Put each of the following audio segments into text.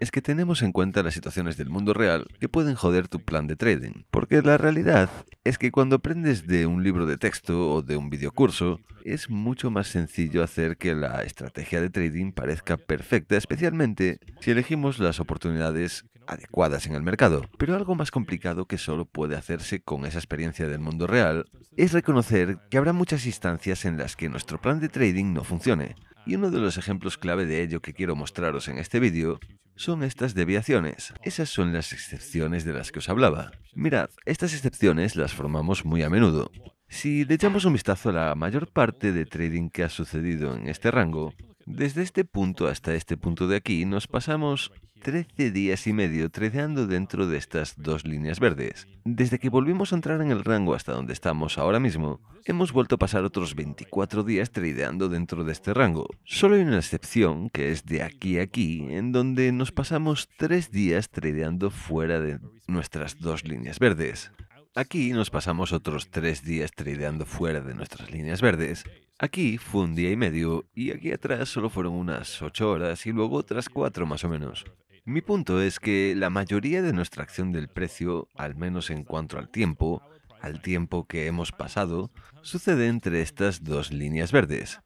es que tenemos en cuenta las situaciones del mundo real que pueden joder tu plan de trading. Porque la realidad es que cuando aprendes de un libro de texto o de un videocurso, es mucho más sencillo hacer que la estrategia de trading parezca perfecta, especialmente si elegimos las oportunidades adecuadas en el mercado. Pero algo más complicado que solo puede hacerse con esa experiencia del mundo real es reconocer que habrá muchas instancias en las que nuestro plan de trading no funcione y uno de los ejemplos clave de ello que quiero mostraros en este vídeo son estas deviaciones. Esas son las excepciones de las que os hablaba. Mirad, estas excepciones las formamos muy a menudo. Si le echamos un vistazo a la mayor parte de trading que ha sucedido en este rango, desde este punto hasta este punto de aquí nos pasamos 13 días y medio tradeando dentro de estas dos líneas verdes. Desde que volvimos a entrar en el rango hasta donde estamos ahora mismo, hemos vuelto a pasar otros 24 días tradeando dentro de este rango. Solo hay una excepción, que es de aquí a aquí, en donde nos pasamos 3 días tradeando fuera de nuestras dos líneas verdes. Aquí nos pasamos otros 3 días tradeando fuera de nuestras líneas verdes. Aquí fue un día y medio y aquí atrás solo fueron unas 8 horas y luego otras 4 más o menos. Mi punto es que la mayoría de nuestra acción del precio, al menos en cuanto al tiempo, al tiempo que hemos pasado, sucede entre estas dos líneas verdes.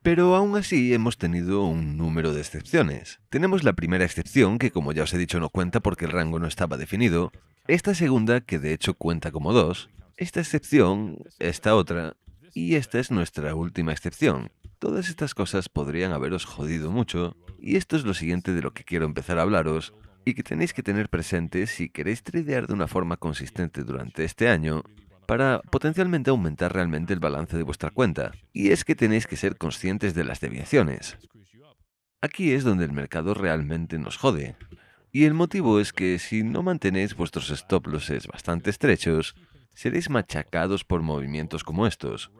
Pero aún así hemos tenido un número de excepciones. Tenemos la primera excepción, que como ya os he dicho no cuenta porque el rango no estaba definido, esta segunda, que de hecho cuenta como dos, esta excepción, esta otra, y esta es nuestra última excepción. Todas estas cosas podrían haberos jodido mucho y esto es lo siguiente de lo que quiero empezar a hablaros y que tenéis que tener presente si queréis tradear de una forma consistente durante este año para potencialmente aumentar realmente el balance de vuestra cuenta. Y es que tenéis que ser conscientes de las deviaciones. Aquí es donde el mercado realmente nos jode. Y el motivo es que si no mantenéis vuestros stop losses bastante estrechos, seréis machacados por movimientos como estos.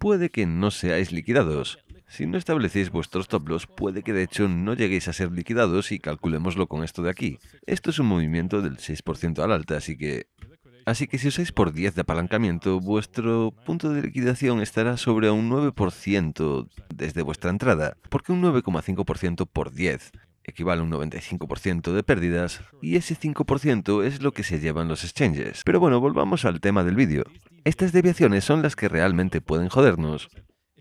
Puede que no seáis liquidados, si no establecéis vuestros toplos, loss, puede que de hecho no lleguéis a ser liquidados y calculémoslo con esto de aquí. Esto es un movimiento del 6% al alta, así que... Así que si usáis por 10 de apalancamiento, vuestro punto de liquidación estará sobre un 9% desde vuestra entrada, porque un 9,5% por 10 equivale a un 95% de pérdidas, y ese 5% es lo que se llevan los exchanges. Pero bueno, volvamos al tema del vídeo. Estas deviaciones son las que realmente pueden jodernos.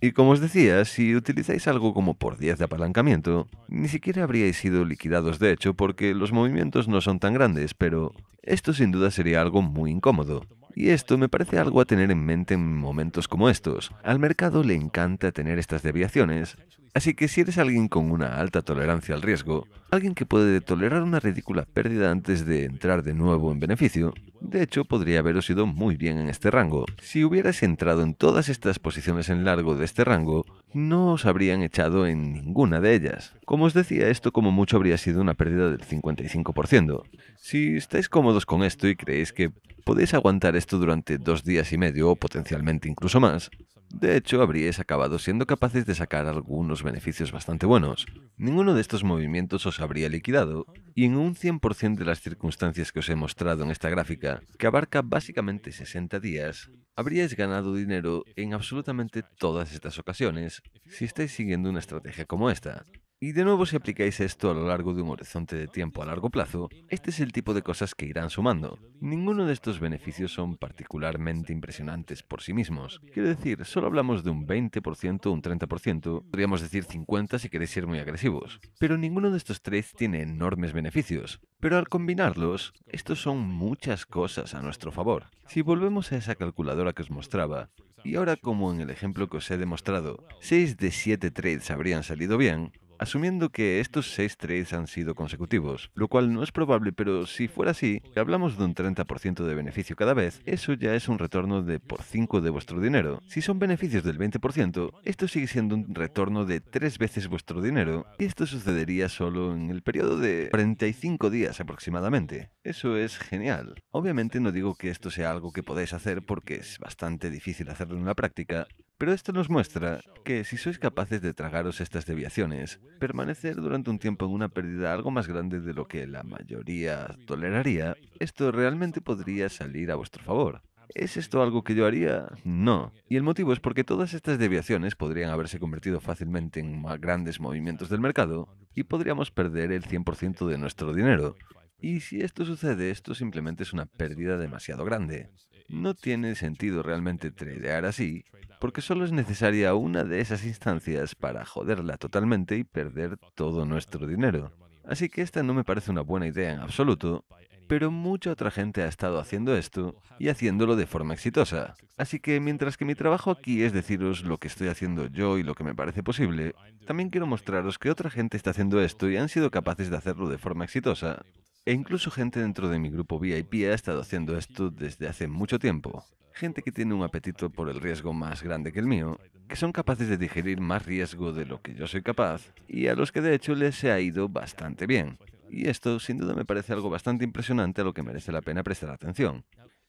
Y como os decía, si utilizáis algo como por 10 de apalancamiento, ni siquiera habríais sido liquidados de hecho porque los movimientos no son tan grandes, pero esto sin duda sería algo muy incómodo. Y esto me parece algo a tener en mente en momentos como estos. Al mercado le encanta tener estas deviaciones, Así que si eres alguien con una alta tolerancia al riesgo, alguien que puede tolerar una ridícula pérdida antes de entrar de nuevo en beneficio, de hecho podría haberos ido muy bien en este rango. Si hubieras entrado en todas estas posiciones en largo de este rango, no os habrían echado en ninguna de ellas. Como os decía, esto como mucho habría sido una pérdida del 55%. Si estáis cómodos con esto y creéis que podéis aguantar esto durante dos días y medio o potencialmente incluso más, de hecho, habríais acabado siendo capaces de sacar algunos beneficios bastante buenos. Ninguno de estos movimientos os habría liquidado, y en un 100% de las circunstancias que os he mostrado en esta gráfica, que abarca básicamente 60 días, habríais ganado dinero en absolutamente todas estas ocasiones si estáis siguiendo una estrategia como esta. Y de nuevo, si aplicáis esto a lo largo de un horizonte de tiempo a largo plazo, este es el tipo de cosas que irán sumando. Ninguno de estos beneficios son particularmente impresionantes por sí mismos. Quiero decir, solo hablamos de un 20%, un 30%, podríamos decir 50 si queréis ser muy agresivos. Pero ninguno de estos trades tiene enormes beneficios. Pero al combinarlos, estos son muchas cosas a nuestro favor. Si volvemos a esa calculadora que os mostraba, y ahora como en el ejemplo que os he demostrado, 6 de 7 trades habrían salido bien, Asumiendo que estos 6 trades han sido consecutivos, lo cual no es probable, pero si fuera así, que hablamos de un 30% de beneficio cada vez, eso ya es un retorno de por 5 de vuestro dinero. Si son beneficios del 20%, esto sigue siendo un retorno de 3 veces vuestro dinero, y esto sucedería solo en el periodo de 35 días aproximadamente. Eso es genial. Obviamente no digo que esto sea algo que podéis hacer porque es bastante difícil hacerlo en la práctica, pero esto nos muestra que si sois capaces de tragaros estas deviaciones, permanecer durante un tiempo en una pérdida algo más grande de lo que la mayoría toleraría, esto realmente podría salir a vuestro favor. ¿Es esto algo que yo haría? No. Y el motivo es porque todas estas deviaciones podrían haberse convertido fácilmente en más grandes movimientos del mercado y podríamos perder el 100% de nuestro dinero. Y si esto sucede, esto simplemente es una pérdida demasiado grande. Eh, no tiene sentido realmente tradear así, porque solo es necesaria una de esas instancias para joderla totalmente y perder todo nuestro dinero. Así que esta no me parece una buena idea en absoluto, pero mucha otra gente ha estado haciendo esto y haciéndolo de forma exitosa. Así que mientras que mi trabajo aquí es deciros lo que estoy haciendo yo y lo que me parece posible, también quiero mostraros que otra gente está haciendo esto y han sido capaces de hacerlo de forma exitosa, e incluso gente dentro de mi grupo VIP ha estado haciendo esto desde hace mucho tiempo. Gente que tiene un apetito por el riesgo más grande que el mío, que son capaces de digerir más riesgo de lo que yo soy capaz, y a los que de hecho les ha ido bastante bien. Y esto sin duda me parece algo bastante impresionante a lo que merece la pena prestar atención.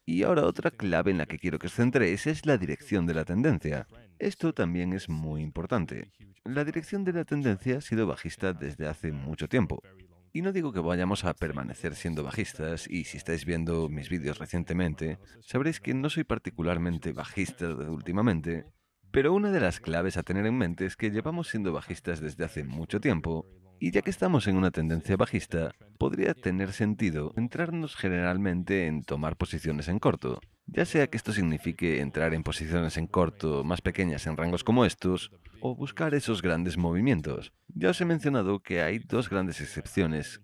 Y ahora otra clave en la que quiero que os centréis es la dirección de la tendencia. Esto también es muy importante. La dirección de la tendencia ha sido bajista desde hace mucho tiempo, y no digo que vayamos a permanecer siendo bajistas, y si estáis viendo mis vídeos recientemente, sabréis que no soy particularmente bajista últimamente, pero una de las claves a tener en mente es que llevamos siendo bajistas desde hace mucho tiempo, y ya que estamos en una tendencia bajista, podría tener sentido entrarnos generalmente en tomar posiciones en corto, ya sea que esto signifique entrar en posiciones en corto más pequeñas en rangos como estos, o buscar esos grandes movimientos. Ya os he mencionado que hay dos grandes excepciones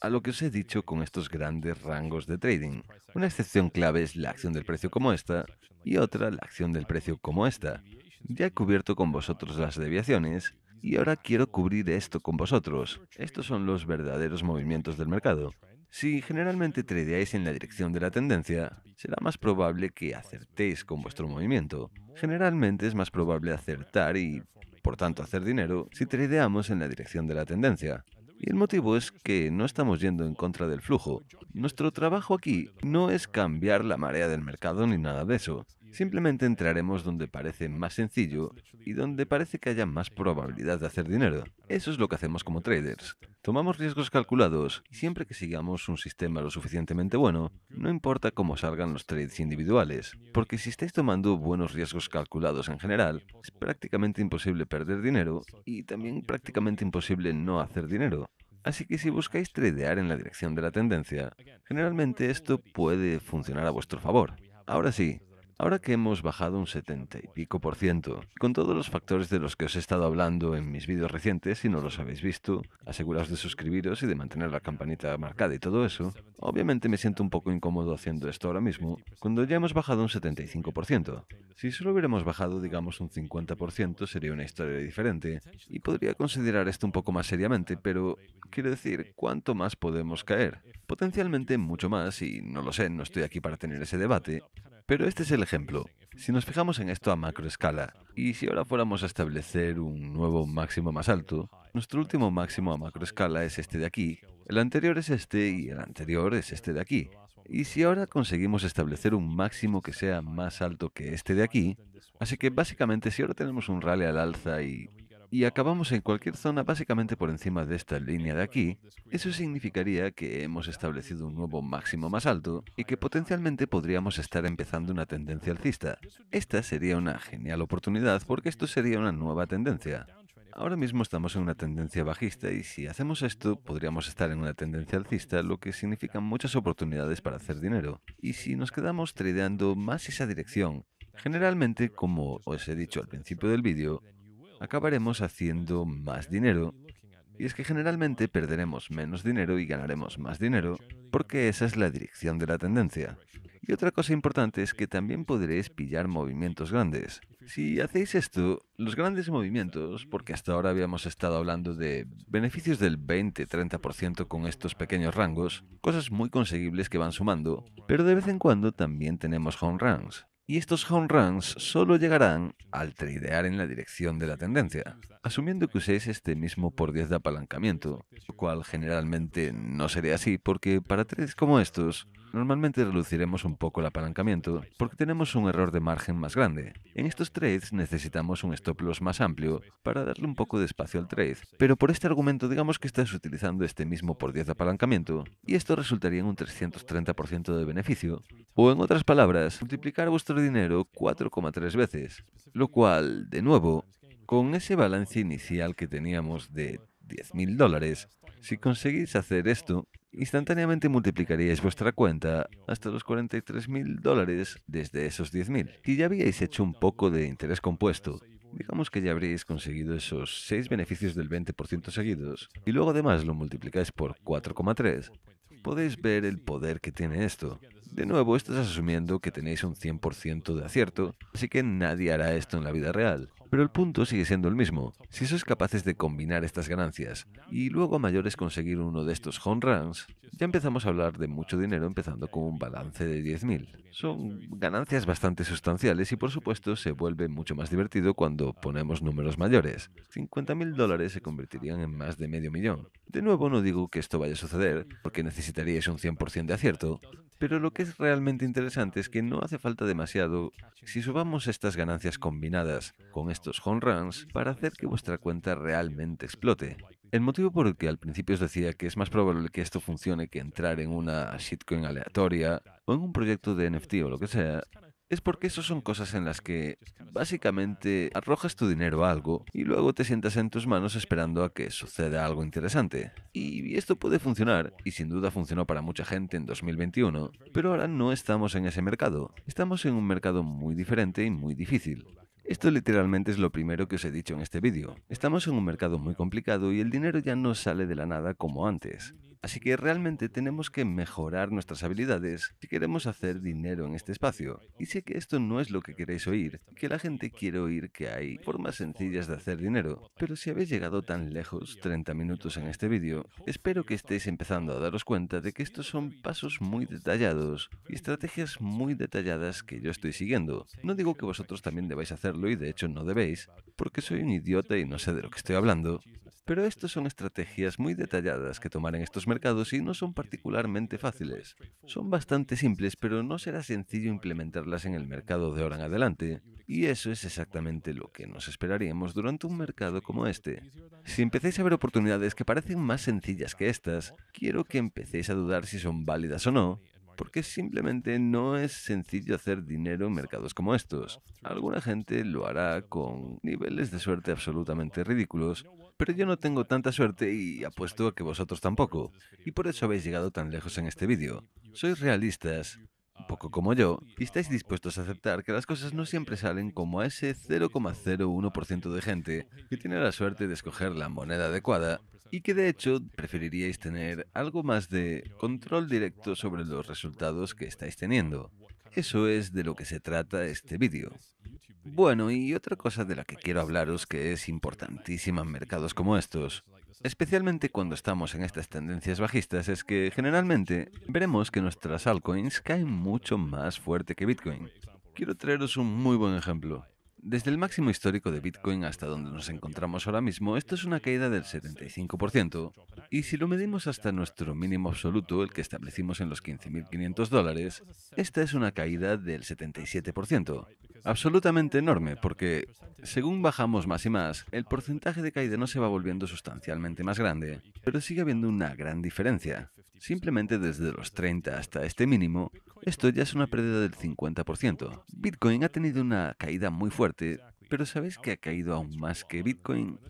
a lo que os he dicho con estos grandes rangos de trading. Una excepción clave es la acción del precio como esta y otra la acción del precio como esta. Ya he cubierto con vosotros las deviaciones y ahora quiero cubrir esto con vosotros. Estos son los verdaderos movimientos del mercado. Si generalmente tradeáis en la dirección de la tendencia, será más probable que acertéis con vuestro movimiento. Generalmente es más probable acertar y, por tanto, hacer dinero si tradeamos en la dirección de la tendencia. Y el motivo es que no estamos yendo en contra del flujo. Nuestro trabajo aquí no es cambiar la marea del mercado ni nada de eso. Simplemente entraremos donde parece más sencillo y donde parece que haya más probabilidad de hacer dinero. Eso es lo que hacemos como traders. Tomamos riesgos calculados y siempre que sigamos un sistema lo suficientemente bueno, no importa cómo salgan los trades individuales, porque si estáis tomando buenos riesgos calculados en general, es prácticamente imposible perder dinero y también prácticamente imposible no hacer dinero. Así que si buscáis tradear en la dirección de la tendencia, generalmente esto puede funcionar a vuestro favor. Ahora sí, Ahora que hemos bajado un 70 y pico por ciento, con todos los factores de los que os he estado hablando en mis vídeos recientes, si no los habéis visto, aseguraos de suscribiros y de mantener la campanita marcada y todo eso, obviamente me siento un poco incómodo haciendo esto ahora mismo, cuando ya hemos bajado un 75%. Si solo hubiéramos bajado, digamos, un 50%, sería una historia diferente, y podría considerar esto un poco más seriamente, pero quiero decir, ¿cuánto más podemos caer? Potencialmente mucho más, y no lo sé, no estoy aquí para tener ese debate, pero este es el ejemplo. Si nos fijamos en esto a macroescala, y si ahora fuéramos a establecer un nuevo máximo más alto, nuestro último máximo a macroescala es este de aquí, el anterior es este y el anterior es este de aquí. Y si ahora conseguimos establecer un máximo que sea más alto que este de aquí, así que básicamente si ahora tenemos un rally al alza y y acabamos en cualquier zona básicamente por encima de esta línea de aquí, eso significaría que hemos establecido un nuevo máximo más alto y que potencialmente podríamos estar empezando una tendencia alcista. Esta sería una genial oportunidad porque esto sería una nueva tendencia. Ahora mismo estamos en una tendencia bajista y si hacemos esto podríamos estar en una tendencia alcista, lo que significa muchas oportunidades para hacer dinero. Y si nos quedamos tradeando más esa dirección, generalmente, como os he dicho al principio del vídeo, acabaremos haciendo más dinero. Y es que generalmente perderemos menos dinero y ganaremos más dinero, porque esa es la dirección de la tendencia. Y otra cosa importante es que también podréis pillar movimientos grandes. Si hacéis esto, los grandes movimientos, porque hasta ahora habíamos estado hablando de beneficios del 20-30% con estos pequeños rangos, cosas muy conseguibles que van sumando, pero de vez en cuando también tenemos home runs y estos home runs solo llegarán al tradear en la dirección de la tendencia, asumiendo que uséis este mismo por 10 de apalancamiento, lo cual generalmente no sería así porque para trades como estos Normalmente reduciremos un poco el apalancamiento porque tenemos un error de margen más grande. En estos trades necesitamos un stop loss más amplio para darle un poco de espacio al trade, pero por este argumento digamos que estás utilizando este mismo por 10 de apalancamiento y esto resultaría en un 330% de beneficio, o en otras palabras, multiplicar vuestro dinero 4,3 veces, lo cual, de nuevo, con ese balance inicial que teníamos de 10.000 dólares, si conseguís hacer esto, Instantáneamente multiplicaríais vuestra cuenta hasta los 43.000 dólares desde esos 10.000. Y ya habíais hecho un poco de interés compuesto, digamos que ya habríais conseguido esos 6 beneficios del 20% seguidos, y luego además lo multiplicáis por 4,3, podéis ver el poder que tiene esto. De nuevo, estás asumiendo que tenéis un 100% de acierto, así que nadie hará esto en la vida real. Pero el punto sigue siendo el mismo. Si sois capaces de combinar estas ganancias y luego a mayores conseguir uno de estos home runs, ya empezamos a hablar de mucho dinero empezando con un balance de 10.000. Son ganancias bastante sustanciales y por supuesto se vuelve mucho más divertido cuando ponemos números mayores. 50.000 dólares se convertirían en más de medio millón. De nuevo no digo que esto vaya a suceder porque necesitaríais un 100% de acierto, pero lo que es realmente interesante es que no hace falta demasiado si subamos estas ganancias combinadas con este estos home runs para hacer que vuestra cuenta realmente explote. El motivo por el que al principio os decía que es más probable que esto funcione que entrar en una shitcoin aleatoria o en un proyecto de NFT o lo que sea, es porque eso son cosas en las que básicamente arrojas tu dinero a algo y luego te sientas en tus manos esperando a que suceda algo interesante. Y esto puede funcionar, y sin duda funcionó para mucha gente en 2021, pero ahora no estamos en ese mercado. Estamos en un mercado muy diferente y muy difícil. Esto literalmente es lo primero que os he dicho en este vídeo. Estamos en un mercado muy complicado y el dinero ya no sale de la nada como antes. Así que realmente tenemos que mejorar nuestras habilidades si queremos hacer dinero en este espacio. Y sé que esto no es lo que queréis oír, que la gente quiere oír que hay formas sencillas de hacer dinero, pero si habéis llegado tan lejos, 30 minutos en este vídeo, espero que estéis empezando a daros cuenta de que estos son pasos muy detallados y estrategias muy detalladas que yo estoy siguiendo. No digo que vosotros también debáis hacerlo y de hecho no debéis, porque soy un idiota y no sé de lo que estoy hablando, pero estas son estrategias muy detalladas que tomar en estos mercados y no son particularmente fáciles. Son bastante simples, pero no será sencillo implementarlas en el mercado de ahora en adelante. Y eso es exactamente lo que nos esperaríamos durante un mercado como este. Si empecéis a ver oportunidades que parecen más sencillas que estas, quiero que empecéis a dudar si son válidas o no, porque simplemente no es sencillo hacer dinero en mercados como estos. Alguna gente lo hará con niveles de suerte absolutamente ridículos, pero yo no tengo tanta suerte y apuesto a que vosotros tampoco. Y por eso habéis llegado tan lejos en este vídeo. Sois realistas, un poco como yo, y estáis dispuestos a aceptar que las cosas no siempre salen como a ese 0,01% de gente que tiene la suerte de escoger la moneda adecuada y que de hecho preferiríais tener algo más de control directo sobre los resultados que estáis teniendo. Eso es de lo que se trata este vídeo. Bueno, y otra cosa de la que quiero hablaros que es importantísima en mercados como estos, especialmente cuando estamos en estas tendencias bajistas, es que generalmente veremos que nuestras altcoins caen mucho más fuerte que Bitcoin. Quiero traeros un muy buen ejemplo. Desde el máximo histórico de Bitcoin hasta donde nos encontramos ahora mismo, esto es una caída del 75%, y si lo medimos hasta nuestro mínimo absoluto, el que establecimos en los 15.500 dólares, esta es una caída del 77%. Absolutamente enorme, porque según bajamos más y más, el porcentaje de caída no se va volviendo sustancialmente más grande, pero sigue habiendo una gran diferencia. Simplemente desde los 30 hasta este mínimo, esto ya es una pérdida del 50%. Bitcoin ha tenido una caída muy fuerte, pero ¿sabéis que ha caído aún más que Bitcoin?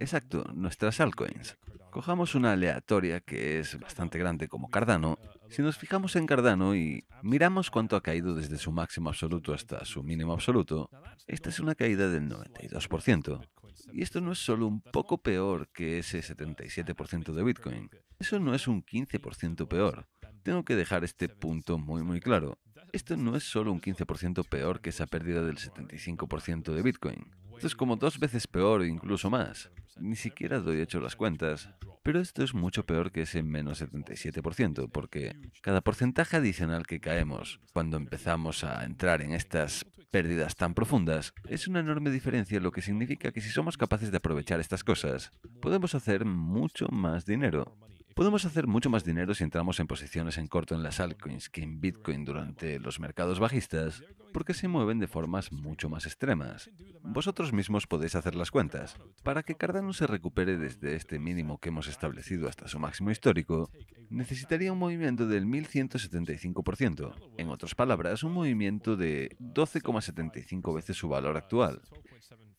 Exacto, nuestras altcoins. Cojamos una aleatoria que es bastante grande como Cardano. Si nos fijamos en Cardano y miramos cuánto ha caído desde su máximo absoluto hasta su mínimo absoluto, esta es una caída del 92%. Y esto no es solo un poco peor que ese 77% de Bitcoin. Eso no es un 15% peor. Tengo que dejar este punto muy muy claro. Esto no es solo un 15% peor que esa pérdida del 75% de Bitcoin. Esto es como dos veces peor incluso más. Ni siquiera doy hecho las cuentas. Pero esto es mucho peor que ese menos 77%, porque cada porcentaje adicional que caemos cuando empezamos a entrar en estas pérdidas tan profundas es una enorme diferencia, lo que significa que si somos capaces de aprovechar estas cosas, podemos hacer mucho más dinero. Podemos hacer mucho más dinero si entramos en posiciones en corto en las altcoins que en Bitcoin durante los mercados bajistas, porque se mueven de formas mucho más extremas. Vosotros mismos podéis hacer las cuentas. Para que Cardano se recupere desde este mínimo que hemos establecido hasta su máximo histórico, necesitaría un movimiento del 1175%, en otras palabras, un movimiento de 12,75 veces su valor actual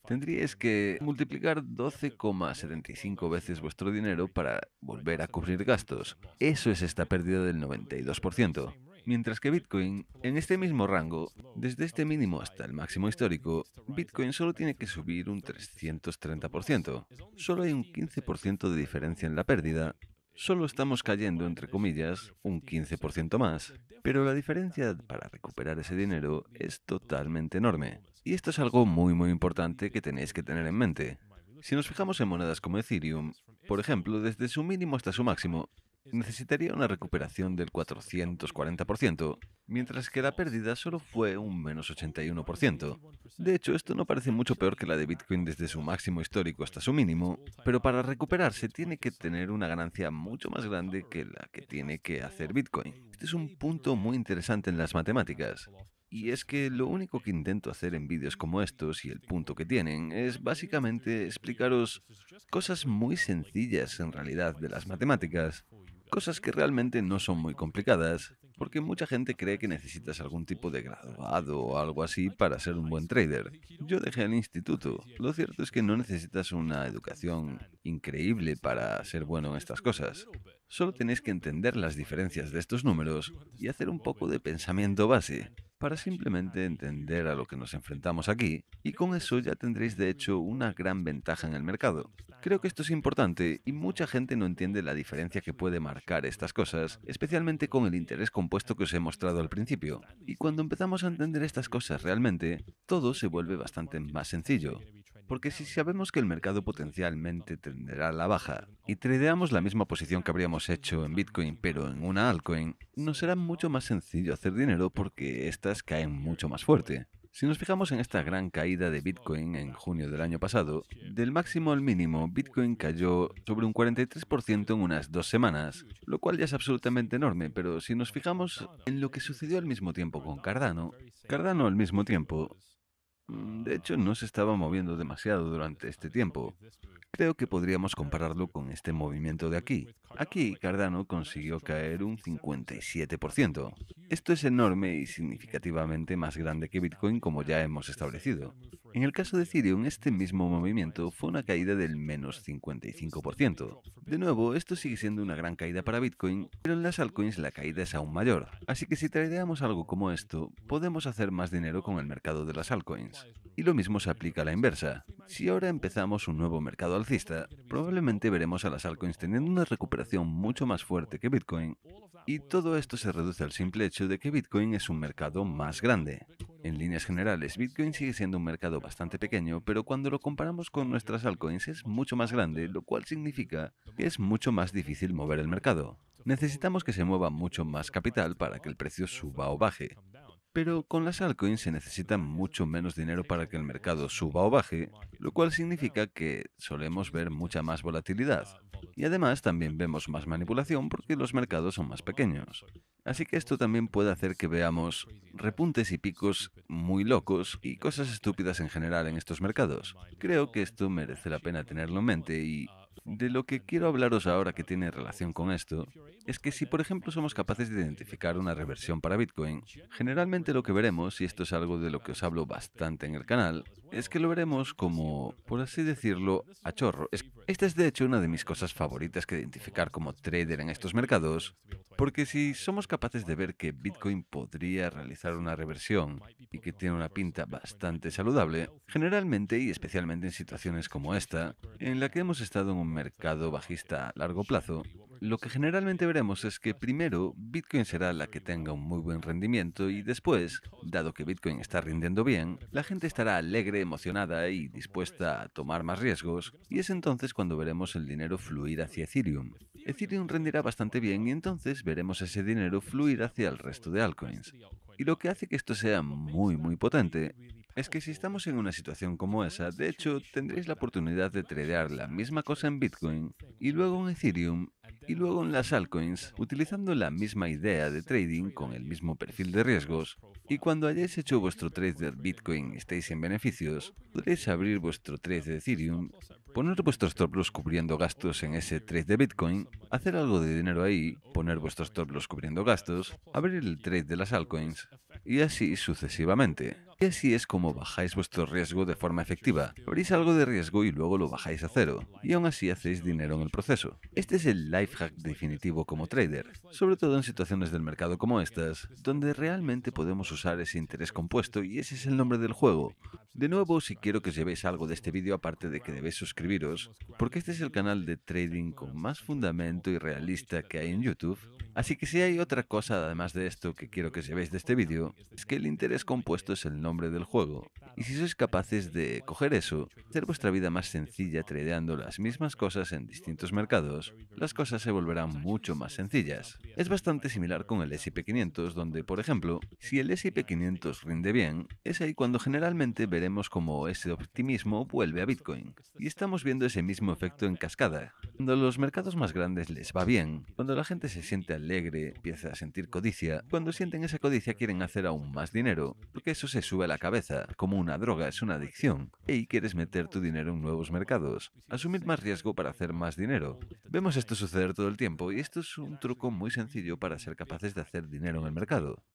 tendríais que multiplicar 12,75 veces vuestro dinero para volver a cubrir gastos. Eso es esta pérdida del 92%. Mientras que Bitcoin, en este mismo rango, desde este mínimo hasta el máximo histórico, Bitcoin solo tiene que subir un 330%. Solo hay un 15% de diferencia en la pérdida Solo estamos cayendo, entre comillas, un 15% más. Pero la diferencia para recuperar ese dinero es totalmente enorme. Y esto es algo muy muy importante que tenéis que tener en mente. Si nos fijamos en monedas como Ethereum, por ejemplo, desde su mínimo hasta su máximo, necesitaría una recuperación del 440%, mientras que la pérdida solo fue un menos 81%. De hecho, esto no parece mucho peor que la de Bitcoin desde su máximo histórico hasta su mínimo, pero para recuperarse tiene que tener una ganancia mucho más grande que la que tiene que hacer Bitcoin. Este es un punto muy interesante en las matemáticas. Y es que lo único que intento hacer en vídeos como estos y el punto que tienen es básicamente explicaros cosas muy sencillas en realidad de las matemáticas Cosas que realmente no son muy complicadas, porque mucha gente cree que necesitas algún tipo de graduado o algo así para ser un buen trader. Yo dejé el instituto. Lo cierto es que no necesitas una educación increíble para ser bueno en estas cosas. Solo tenéis que entender las diferencias de estos números y hacer un poco de pensamiento base para simplemente entender a lo que nos enfrentamos aquí y con eso ya tendréis de hecho una gran ventaja en el mercado. Creo que esto es importante y mucha gente no entiende la diferencia que puede marcar estas cosas, especialmente con el interés compuesto que os he mostrado al principio. Y cuando empezamos a entender estas cosas realmente, todo se vuelve bastante más sencillo. Porque si sabemos que el mercado potencialmente tenderá la baja y tradeamos la misma posición que habríamos hecho en Bitcoin pero en una altcoin, nos será mucho más sencillo hacer dinero porque estas caen mucho más fuerte. Si nos fijamos en esta gran caída de Bitcoin en junio del año pasado, del máximo al mínimo, Bitcoin cayó sobre un 43% en unas dos semanas, lo cual ya es absolutamente enorme, pero si nos fijamos en lo que sucedió al mismo tiempo con Cardano, Cardano al mismo tiempo Mm, de hecho, no se estaba moviendo demasiado durante este tiempo. Creo que podríamos compararlo con este movimiento de aquí, Aquí Cardano consiguió caer un 57%. Esto es enorme y significativamente más grande que Bitcoin como ya hemos establecido. En el caso de Ethereum, este mismo movimiento fue una caída del menos 55%. De nuevo, esto sigue siendo una gran caída para Bitcoin, pero en las altcoins la caída es aún mayor. Así que si tradeamos algo como esto, podemos hacer más dinero con el mercado de las altcoins. Y lo mismo se aplica a la inversa. Si ahora empezamos un nuevo mercado alcista, probablemente veremos a las altcoins teniendo una recuperación mucho más fuerte que Bitcoin. Y todo esto se reduce al simple hecho de que Bitcoin es un mercado más grande. En líneas generales, Bitcoin sigue siendo un mercado bastante pequeño, pero cuando lo comparamos con nuestras altcoins es mucho más grande, lo cual significa que es mucho más difícil mover el mercado. Necesitamos que se mueva mucho más capital para que el precio suba o baje. Pero con las altcoins se necesita mucho menos dinero para que el mercado suba o baje, lo cual significa que solemos ver mucha más volatilidad. Y además también vemos más manipulación porque los mercados son más pequeños. Así que esto también puede hacer que veamos repuntes y picos muy locos y cosas estúpidas en general en estos mercados. Creo que esto merece la pena tenerlo en mente y de lo que quiero hablaros ahora que tiene relación con esto es que si por ejemplo somos capaces de identificar una reversión para Bitcoin, generalmente lo que veremos, y esto es algo de lo que os hablo bastante en el canal, es que lo veremos como, por así decirlo, a chorro. Esta es de hecho una de mis cosas favoritas que identificar como trader en estos mercados, porque si somos capaces de ver que Bitcoin podría realizar una reversión y que tiene una pinta bastante saludable, generalmente y especialmente en situaciones como esta, en la que hemos estado en un mercado bajista a largo plazo, lo que generalmente veremos es que primero Bitcoin será la que tenga un muy buen rendimiento y después, dado que Bitcoin está rindiendo bien, la gente estará alegre, emocionada y dispuesta a tomar más riesgos y es entonces cuando veremos el dinero fluir hacia Ethereum. Ethereum rendirá bastante bien y entonces veremos ese dinero fluir hacia el resto de altcoins. Y lo que hace que esto sea muy muy potente es que si estamos en una situación como esa, de hecho, tendréis la oportunidad de tradear la misma cosa en Bitcoin y luego en Ethereum y luego en las altcoins, utilizando la misma idea de trading con el mismo perfil de riesgos. Y cuando hayáis hecho vuestro trade de Bitcoin y estéis en beneficios, podréis abrir vuestro trade de Ethereum, poner vuestros stop cubriendo gastos en ese trade de Bitcoin, hacer algo de dinero ahí, poner vuestros stop cubriendo gastos, abrir el trade de las altcoins y así sucesivamente. Y así es como bajáis vuestro riesgo de forma efectiva. Abrís algo de riesgo y luego lo bajáis a cero. Y aún así hacéis dinero en el proceso. Este es el life hack definitivo como trader, sobre todo en situaciones del mercado como estas, donde realmente podemos usar ese interés compuesto y ese es el nombre del juego. De nuevo, si quiero que os llevéis algo de este vídeo, aparte de que debéis suscribiros, porque este es el canal de trading con más fundamento y realista que hay en YouTube, así que si hay otra cosa además de esto que quiero que os llevéis de este vídeo, es que el interés compuesto es el nombre nombre del juego y si sois capaces de coger eso, hacer vuestra vida más sencilla tradeando las mismas cosas en distintos mercados, las cosas se volverán mucho más sencillas. Es bastante similar con el SP500, donde, por ejemplo, si el SP500 rinde bien, es ahí cuando generalmente veremos cómo ese optimismo vuelve a Bitcoin. Y estamos viendo ese mismo efecto en cascada. Cuando los mercados más grandes les va bien, cuando la gente se siente alegre, empieza a sentir codicia, cuando sienten esa codicia quieren hacer aún más dinero, porque eso se sube a la cabeza, como un una droga, es una adicción. Y quieres meter tu dinero en nuevos mercados, asumir más riesgo para hacer más dinero. Vemos esto suceder todo el tiempo y esto es un truco muy sencillo para ser capaces de hacer dinero en el mercado.